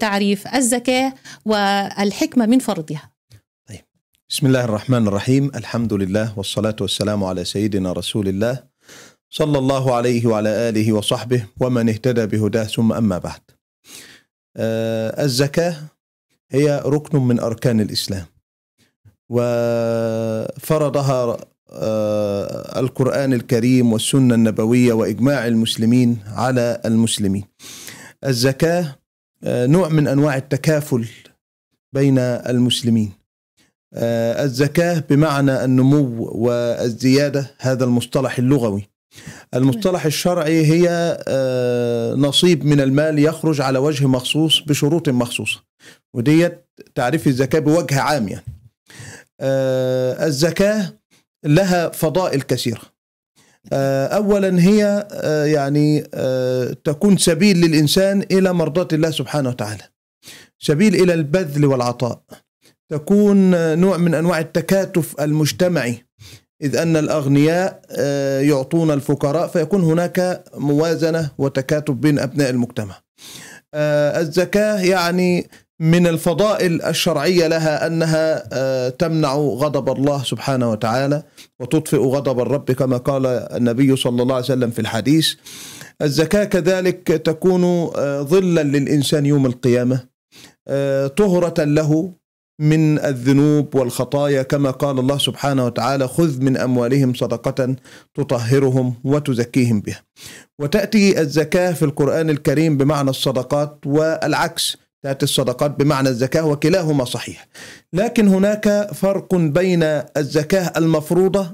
تعريف الزكاة والحكمة من فرضها طيب. بسم الله الرحمن الرحيم الحمد لله والصلاة والسلام على سيدنا رسول الله صلى الله عليه وعلى آله وصحبه ومن اهتدى بهداه ثم أما بعد آه الزكاة هي ركن من أركان الإسلام وفرضها آه القرآن الكريم والسنة النبوية وإجماع المسلمين على المسلمين الزكاة آه، نوع من انواع التكافل بين المسلمين آه، الزكاه بمعنى النمو والزياده هذا المصطلح اللغوي المصطلح الشرعي هي آه، نصيب من المال يخرج على وجه مخصوص بشروط مخصوصه وديت تعريف الزكاه بوجه عام يعني الزكاه لها فضائل كثيره آه، اولا هي آه، يعني آه، تكون سبيل للانسان الى مرضاه الله سبحانه وتعالى سبيل الى البذل والعطاء تكون نوع من انواع التكاتف المجتمعي إذ أن الأغنياء يعطون الفقراء فيكون هناك موازنة وتكاتف بين أبناء المجتمع آه، الزكاة يعني من الفضائل الشرعية لها أنها آه، تمنع غضب الله سبحانه وتعالى وتطفئ غضب الرب كما قال النبي صلى الله عليه وسلم في الحديث الزكاة كذلك تكون آه، ظلا للإنسان يوم القيامة طهرة له من الذنوب والخطايا كما قال الله سبحانه وتعالى خذ من اموالهم صدقه تطهرهم وتزكيهم بها. وتاتي الزكاه في القران الكريم بمعنى الصدقات والعكس تاتي الصدقات بمعنى الزكاه وكلاهما صحيح. لكن هناك فرق بين الزكاه المفروضه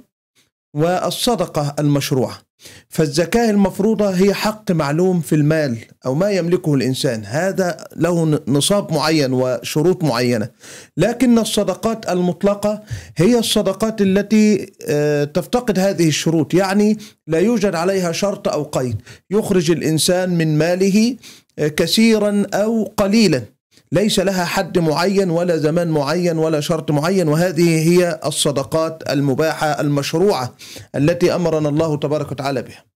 والصدقه المشروعه. فالزكاة المفروضة هي حق معلوم في المال أو ما يملكه الإنسان هذا له نصاب معين وشروط معينة لكن الصدقات المطلقة هي الصدقات التي آه، تفتقد هذه الشروط يعني لا يوجد عليها شرط أو قيد يخرج الإنسان من ماله آه، كثيرا أو قليلا ليس لها حد معين ولا زمان معين ولا شرط معين وهذه هي الصدقات المباحه المشروعه التي امرنا الله تبارك وتعالى بها